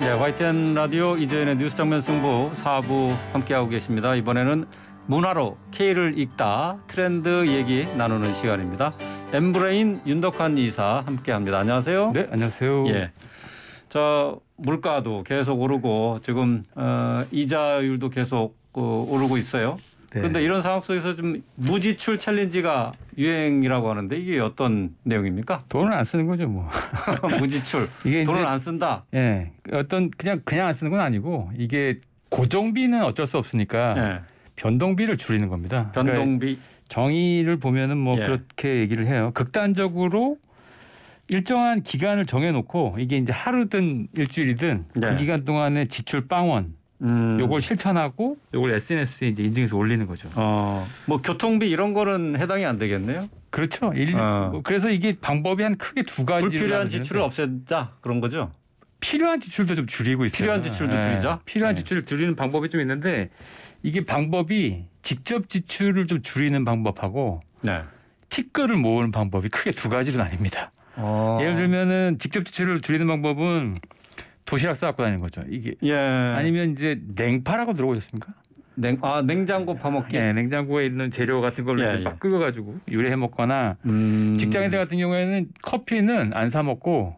네, 화이트앤 라디오 이재현의 뉴스 장면 승부 4부 함께하고 계십니다. 이번에는 문화로 K를 읽다 트렌드 얘기 나누는 시간입니다. 엠브레인 윤덕환 이사 함께합니다. 안녕하세요. 네, 안녕하세요. 예. 저 물가도 계속 오르고 지금 어, 이자율도 계속 어, 오르고 있어요. 네. 그런데 이런 상황 속에서 좀 무지출 챌린지가 유행이라고 하는데 이게 어떤 내용입니까? 돈을 안 쓰는 거죠 뭐. 무지출. 이게 돈을 안 쓴다. 예. 어떤 그냥 그냥 안 쓰는 건 아니고 이게 고정비는 어쩔 수 없으니까 예. 변동비를 줄이는 겁니다. 그러니까 변동비. 그러니까 정의를 보면은 뭐 예. 그렇게 얘기를 해요. 극단적으로 일정한 기간을 정해놓고 이게 이제 하루든 일주일이든 그 네. 그 기간 동안에 지출 빵원 음. 요걸 실천하고 요걸 SNS에 이제 인증해서 올리는 거죠. 어. 뭐 교통비 이런 거는 해당이 안 되겠네요. 그렇죠. 일, 어. 뭐 그래서 이게 방법이 한 크게 두 가지 불필요한 지출을 없애자 그런 거죠. 필요한 지출도 좀 줄이고 있어요. 필요한 지출도 네. 줄이자. 필요한 네. 지출을 줄이는 방법이 좀 있는데 이게 방법이 직접 지출을 좀 줄이는 방법하고 네. 티끌을 모으는 방법이 크게 두 가지로 나뉩니다. 어. 예를 들면은 직접 지출을 줄이는 방법은 도시락 싸갖고 다니는 거죠. 이게 예. 아니면 이제 냉파라고 들어보셨습니까? 냉, 아 냉장고 파먹기. 네, 예, 냉장고에 있는 재료 같은 걸로 예, 예. 막 끓여가지고 요리해 먹거나 음... 직장인들 같은 경우에는 커피는 안 사 먹고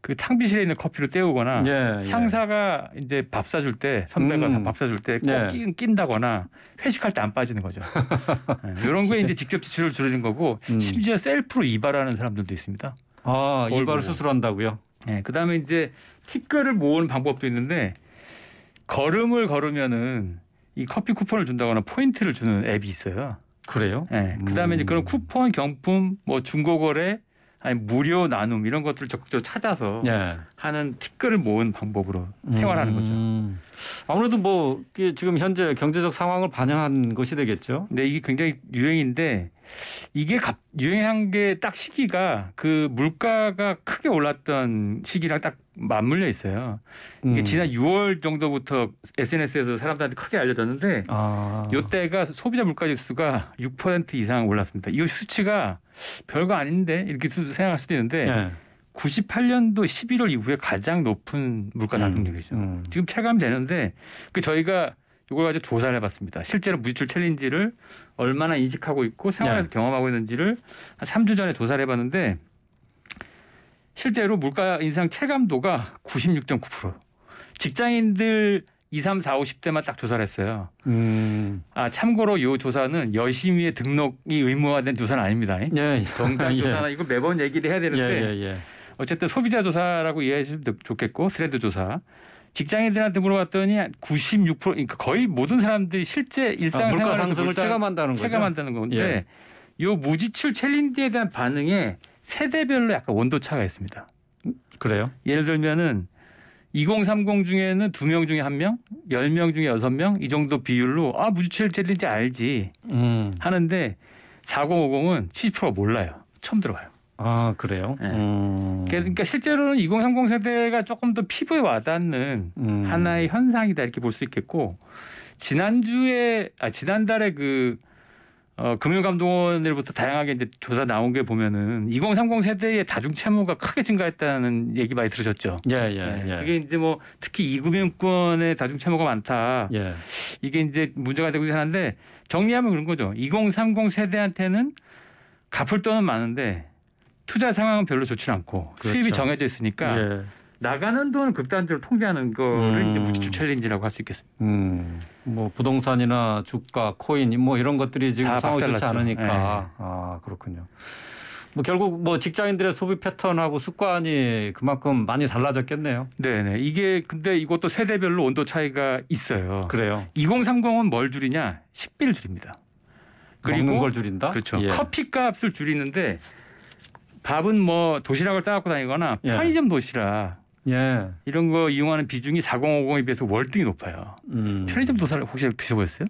그 탕비실에 있는 커피로 때우거나 예, 예, 상사가 이제 밥 사줄 때 선배가 음. 밥 사줄 때꼭 예. 낀다거나 회식할 때 안 빠지는 거죠. 이런 거에 이제 직접 지출을 줄이진 거고 음. 심지어 셀프로 이발하는 사람들도 있습니다. 아 이발을 스스로 한다고요? 예, 그다음에 이제 티끌을 모으는 방법도 있는데 걸음을 걸으면은 이 커피 쿠폰을 준다거나 포인트를 주는 앱이 있어요. 그래요? 예. 그다음에 음. 이제 그런 음. 쿠폰, 경품, 뭐 중고 거래 아니 무료 나눔 이런 것들을 적극적으로 찾아서 예. 하는 티끌을 모은 방법으로 생활하는 음. 거죠. 아무래도 뭐 지금 현재 경제적 상황을 반영한 것이 되겠죠. 네, 이게 굉장히 유행인데 이게 유행한 게 딱 시기가 그 물가가 크게 올랐던 시기랑 딱 맞물려 있어요. 이게 음. 지난 6월 정도부터 SNS에서 사람들한테 크게 알려졌는데 아. 이때가 소비자 물가 지수가 6% 이상 올랐습니다. 이 수치가 별거 아닌데 이렇게 생각할 수도 있는데 네. 98년도 11월 이후에 가장 높은 물가 음. 상승률이죠. 음. 음. 지금 체감되는데 그 저희가 이걸 가지고 조사를 해봤습니다. 실제로 무지출 챌린지를 얼마나 인식하고 있고 생활에서 네. 경험하고 있는지를 한 3주 전에 조사를 해봤는데 실제로 물가 인상 체감도가 96.9%. 직장인들 2, 3, 4, 50대만 딱 조사를 했어요. 음. 아 참고로 이 조사는 여심위의 등록이 의무화된 조사는 아닙니다. 예, 예. 정당 예. 조사나 이거 매번 얘기를 해야 되는데 예, 예, 어쨌든 소비자 조사라고 이해하시면 좋겠고 스레드 조사 직장인들한테 물어봤더니 96% 그러니까 거의 모든 사람들이 실제 일상생활에서 아, 상승을 체감한다는 거죠. 체감한다는 건데 예. 요 무지출 챌린지에 대한 반응에 세대별로 약간 온도 차가 있습니다. 음? 그래요? 예를 들면은 2030 중에는 두 명 중에 한명 열 명 중에 여섯 명 이 정도 비율로 아 무지출 챌린지 알지 음. 하는데 4050은 70%가 몰라요. 처음 들어봐요. 아 그래요? 네. 음... 그, 그러니까 실제로는 2030 세대가 조금 더 피부에 와닿는 음... 하나의 현상이다 이렇게 볼 수 있겠고 지난주에 아 지난달에 그 어, 금융감독원으로부터 다양하게 이제 조사 나온 게 보면은 2030 세대의 다중 채무가 크게 증가했다는 얘기 많이 들으셨죠. 예, 예, 예, 예. 그게 이제 뭐 특히 이금융권의 다중 채무가 많다. 예. 이게 이제 문제가 되고 있는데 정리하면 그런 거죠. 2030 세대한테는 갚을 돈은 많은데 투자 상황은 별로 좋지 않고 그렇죠. 수입이 정해져 있으니까 예. 나가는 돈을 극단적으로 통제하는 거를 음. 이제 무지출 챌린지라고 할 수 있겠습니다. 음. 뭐 부동산이나 주가, 코인 뭐 이런 것들이 지금 상황이 좋지 않으니까 네. 아 그렇군요. 뭐 결국 뭐 직장인들의 소비 패턴하고 습관이 그만큼 많이 달라졌겠네요. 네네 이게 근데 이것도 세대별로 온도 차이가 있어요. 그래요. 2030은 뭘 줄이냐? 식비를 줄입니다. 그리고 먹는 걸 줄인다. 그렇죠. 예. 커피 값을 줄이는데 밥은 뭐 도시락을 싸갖고 다니거나 예. 편의점 도시락 예. 이런 거 이용하는 비중이 4050에 비해서 월등히 높아요. 음. 편의점 도시락 혹시 드셔보셨어요?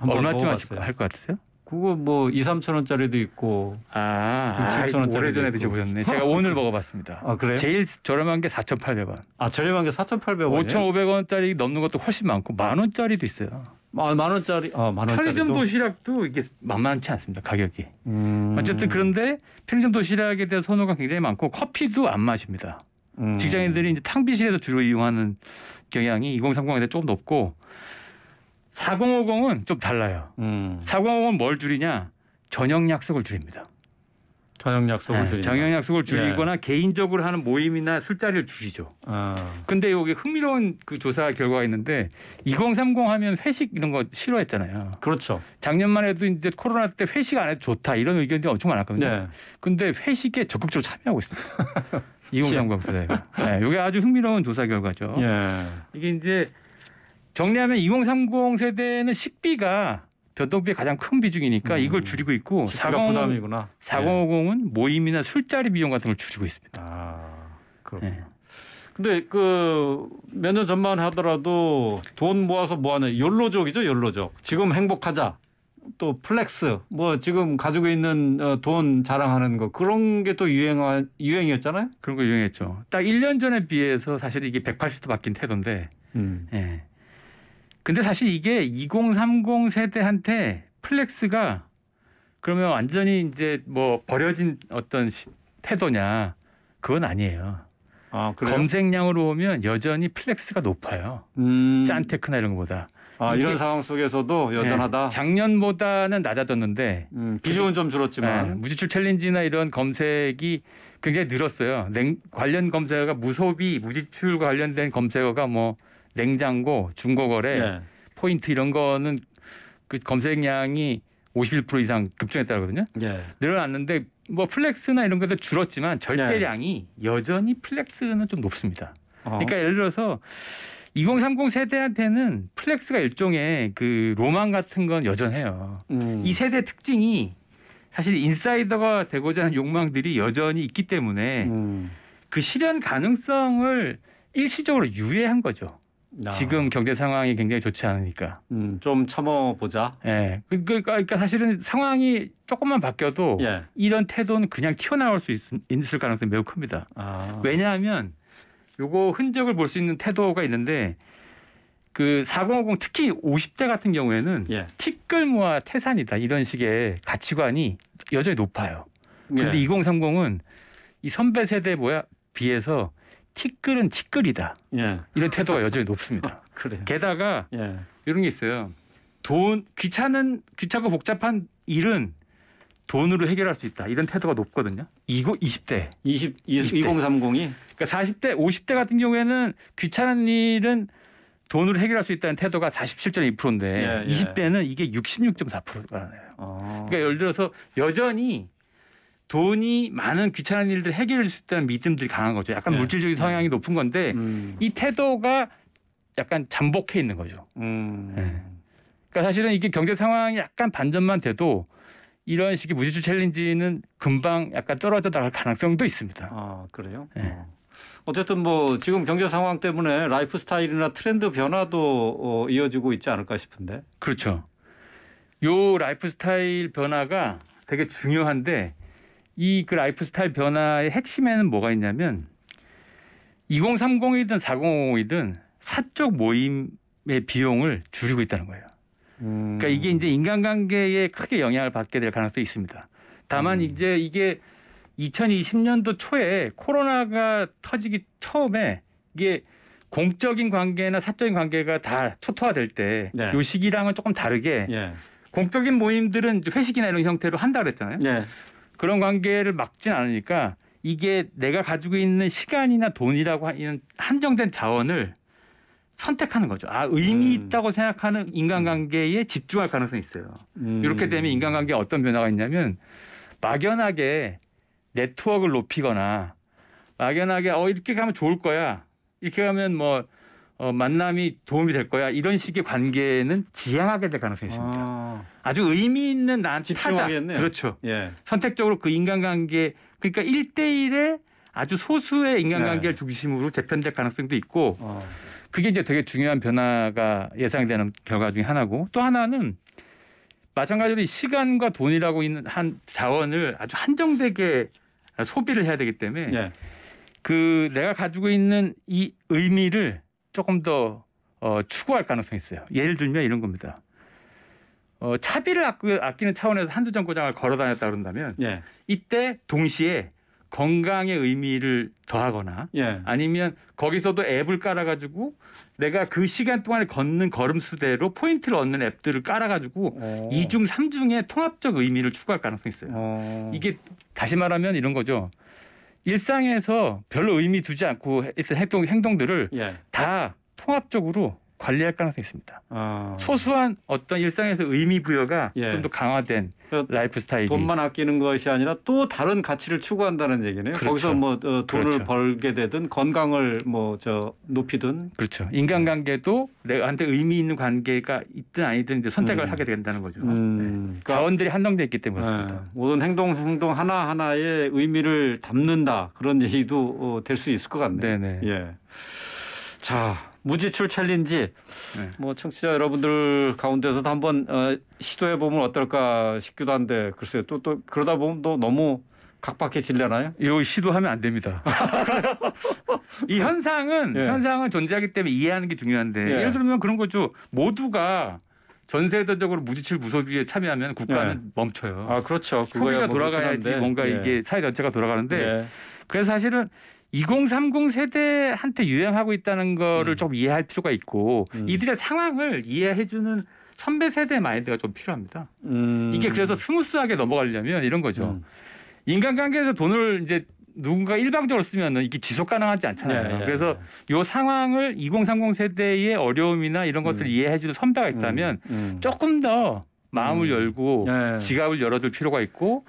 얼마쯤 할것 같으세요? 그거 뭐 2, 3천 원짜리도 있고 아, 6, 7천 원짜리 전에 드셔보셨네. 제가 오늘 먹어봤습니다. 아 그래요? 제일 저렴한 게 4,800원. 아 저렴한 게 4,800원. 5,500원짜리 넘는 것도 훨씬 많고 만 원짜리도 있어요. 아, 만 원짜리 아, 만 원짜리 편의점 도시락도 이게 만만치 않습니다 가격이. 음. 어쨌든 그런데 편의점 도시락에 대한 선호가 굉장히 많고 커피도 안 마십니다. 음. 직장인들이 이제 탕비실에서 주로 이용하는 경향이 2030에 대해 조금 높고 4050은 좀 달라요. 음. 4050은 뭘 줄이냐? 저녁 약속을 줄입니다. 저녁 약속을 네, 줄이거 저녁 약속을 예. 줄이거나 예. 개인적으로 하는 모임이나 술자리를 줄이죠. 아. 근데 여기 흥미로운 그 조사 결과가 있는데 2030 하면 회식 이런 거 싫어했잖아요. 그렇죠. 작년만 해도 이제 코로나 때 회식 안 해도 좋다 이런 의견들이 엄청 많았거든요. 네. 근데 회식에 적극적으로 참여하고 있습니다. 2030 세대가. 예. 네, 이게 아주 흥미로운 조사 결과죠. 예. 이게 이제 정리하면 2030 세대는 식비가 변동비의 가장 큰 비중이니까 음. 이걸 줄이고 있고 4050, 이구나 4050은 모임이나 술자리 비용 같은 걸 줄이고 있습니다. 아, 그렇군요. 네. 근데 그 몇 년 전만 하더라도 돈 모아서 뭐하는 연로족이죠 연로족. 지금 행복하자. 또 플렉스 뭐 지금 가지고 있는 어, 돈 자랑하는 거 그런 게 또 유행 유행이었잖아요. 그런 거 유행했죠. 딱 1년 전에 비해서 사실 이게 180도 바뀐 태도인데. 음. 예. 근데 사실 이게 2030 세대한테 플렉스가 그러면 완전히 이제 뭐 버려진 어떤 시, 태도냐 그건 아니에요. 아, 검색량으로 보면 여전히 플렉스가 높아요. 음. 짠테크나 이런 거보다. 아, 이런 상황 속에서도 네, 여전하다. 네, 작년보다는 낮아졌는데 음, 비중은 좀 줄었지만 네, 무지출 챌린지나 이런 검색이 굉장히 늘었어요. 냉, 관련 검색어가 무소비 무지출 관련된 검색어가 뭐 냉장고, 중고거래, 네. 포인트 이런 거는 그 검색량이 51% 이상 급증했다거든요. 네. 예. 늘어났는데 뭐 플렉스나 이런 것도 줄었지만 절대량이 네. 여전히 플렉스는 좀 높습니다. 어. 그러니까 예를 들어서 2030 세대한테는 플렉스가 일종의 그 로망 같은 건 여전해요. 음. 이 세대 특징이 사실 인사이더가 되고자 하는 욕망들이 여전히 있기 때문에 음. 그 실현 가능성을 일시적으로 유예한 거죠. 아. 지금 경제 상황이 굉장히 좋지 않으니까. 음, 좀 참아보자. 예. 그, 그, 그러니까, 그러니까 사실은 상황이 조금만 바뀌어도 예. 이런 태도는 그냥 튀어나올 수 있, 있을 가능성이 매우 큽니다. 아. 왜냐하면 요거 흔적을 볼 수 있는 태도가 있는데 그4050 특히 50대 같은 경우에는 예. 티끌무와 태산이다 이런 식의 가치관이 여전히 높아요. 근데 예. 2030은 이 선배 세대 뭐야 비해서 티끌은 티끌이다. 예. 이런 태도가 여전히 높습니다. 그래. 게다가 예. 이런 게 있어요. 돈 귀찮은 귀찮고 복잡한 일은 돈으로 해결할 수 있다. 이런 태도가 높거든요. 이거 20대. 20, 20 2 0 3 0이 그러니까 40대, 50대 같은 경우에는 귀찮은 일은 돈으로 해결할 수 있다는 태도가 47.2%인데 예, 예. 20대는 이게 66.4%가 나요. 어. 그러니까 예를 들어서 여전히 돈이 많은 귀찮은 일들 해결할 수 있다는 믿음들이 강한 거죠. 약간 네. 물질적인 성향이 네. 높은 건데 음. 이 태도가 약간 잠복해 있는 거죠. 음. 네. 그러니까 사실은 이게 경제 상황이 약간 반전만 돼도 이런 식의 무지출 챌린지는 금방 약간 떨어져 나갈 가능성도 있습니다. 아 그래요? 네. 어. 어쨌든 뭐 지금 경제 상황 때문에 라이프 스타일이나 트렌드 변화도 어, 이어지고 있지 않을까 싶은데. 그렇죠. 요 라이프 스타일 변화가 되게 중요한데 이그 라이프 스타일 변화의 핵심에는 뭐가 있냐면 2030이든 4050이든 사적 모임의 비용을 줄이고 있다는 거예요. 그러니까 이게 이제 인간관계에 크게 영향을 받게 될 가능성이 있습니다. 다만 음. 이제 이게 2020년도 초에 코로나가 터지기 처음에 이게 공적인 관계나 사적인 관계가 다 초토화될 때요 네. 시기랑은 조금 다르게 예. 공적인 모임들은 회식이나 이런 형태로 한다 그랬잖아요. 예. 그런 관계를 막진 않으니까 이게 내가 가지고 있는 시간이나 돈이라고 하는 한정된 자원을 선택하는 거죠. 아 의미 음. 있다고 생각하는 인간관계에 음. 집중할 가능성이 있어요. 음. 이렇게 되면 인간관계에 어떤 변화가 있냐면 막연하게 네트워크를 높이거나 막연하게 어 이렇게 가면 좋을 거야. 이렇게 가면 뭐 어, 만남이 도움이 될 거야. 이런 식의 관계는 지양하게 될 가능성이 있습니다. 아. 아주 의미 있는 나한테 타자. 그렇죠. 예. 선택적으로 그 인간관계 그러니까 1대1의 아주 소수의 인간관계를 네. 중심으로 재편될 가능성도 있고 어. 그게 이제 되게 중요한 변화가 예상되는 결과 중에 하나고 또 하나는 마찬가지로 이 시간과 돈이라고 있는 한 자원을 아주 한정되게 소비를 해야 되기 때문에 네. 그 내가 가지고 있는 이 의미를 조금 더 어, 추구할 가능성이 있어요. 예를 들면 이런 겁니다. 어, 차비를 아끼, 는 차원에서 한두 점고장을 걸어 다녔다 그런다면 예. 이때 동시에 건강의 의미를 더하거나 예. 아니면 거기서도 앱을 깔아가지고 내가 그 시간 동안에 걷는 걸음수대로 포인트를 얻는 앱들을 깔아가지고 어. 이중삼중의 통합적 의미를 추구할 가능성이 있어요. 오. 어. 이게 다시 말하면 이런 거죠. 일상에서 별로 의미 두지 않고 했던 행동들을 예. 다 통합적으로 관리할 가능성이 있습니다. 아. 소소한 어떤 일상에서 의미 부여가 예. 좀더 강화된 그 라이프 스타일이 돈만 아끼는 것이 아니라 또 다른 가치를 추구한다는 얘기네요. 그렇죠. 거기서 뭐 어, 돈을 그렇죠. 벌게 되든 건강을 뭐 저 높이든 그렇죠. 인간관계도 내한테 의미 있는 관계가 있든 아니든 이제 선택을 음. 하게 된다는 거죠. 음. 네. 그러니까 자원들이 한정돼 있기 때문입니다. 네. 모든 행동 행동 하나 하나에 의미를 담는다 그런 얘기도 어, 될수 있을 것 같네요. 네네. 네. 예. 자. 무지출 챌린지 네. 뭐 청취자 여러분들 가운데서도 한번 어, 시도해 보면 어떨까 싶기도 한데 글쎄요 또또 그러다 보면 또 너무 각박해질려나요? 이거 시도하면 안 됩니다. 이 현상은 예. 현상은 존재하기 때문에 이해하는 게 중요한데 예. 를 들면 그런 거죠. 모두가 전세대적으로 무지출 무소비에 참여하면 국가는 예. 멈춰요. 아 그렇죠. 소비가 뭐 돌아가야지 뭔가 예. 이게 사회 전체가 돌아가는데 예. 그래서 사실은 2030 세대한테 유행하고 있다는 거를 음. 좀 이해할 필요가 있고 음. 이들의 상황을 이해해주는 선배 세대 마인드가 좀 필요합니다. 음. 이게 그래서 스무스하게 넘어가려면 이런 거죠. 음. 인간관계에서 돈을 이제 누군가 일방적으로 쓰면은 이게 지속 가능하지 않잖아요. 네, 네, 그래서 네. 요 상황을 2030 세대의 어려움이나 이런 것들을 음. 이해해주는 선배가 있다면 음, 조금 더 마음을 열고 지갑을 열어둘 필요가 있고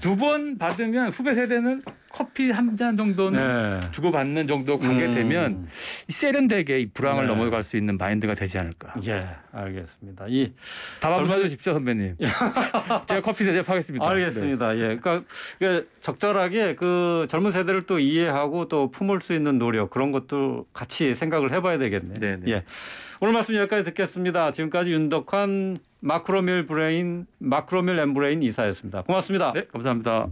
두 번 받으면 후배 세대는 커피 한 잔 정도는 네. 주고받는 정도 가게 음. 되면 세련되게 이 불황을 네. 넘어갈 수 있는 마인드가 되지 않을까. 예, 알겠습니다. 이밥한번 젊 주십시오 선배님. 제가 커피 대접하겠습니다. 알겠습니다. 네. 예, 그러니까 적절하게 그 젊은 세대를 또 이해하고 또 품을 수 있는 노력 그런 것도 같이 생각을 해봐야 되겠네요. 네, 네. 예, 오늘 말씀 여기까지 듣겠습니다. 지금까지 윤덕환 마크로밀 브레인 마크로밀 엠브레인 이사였습니다. 고맙습니다. 네, 감사합니다.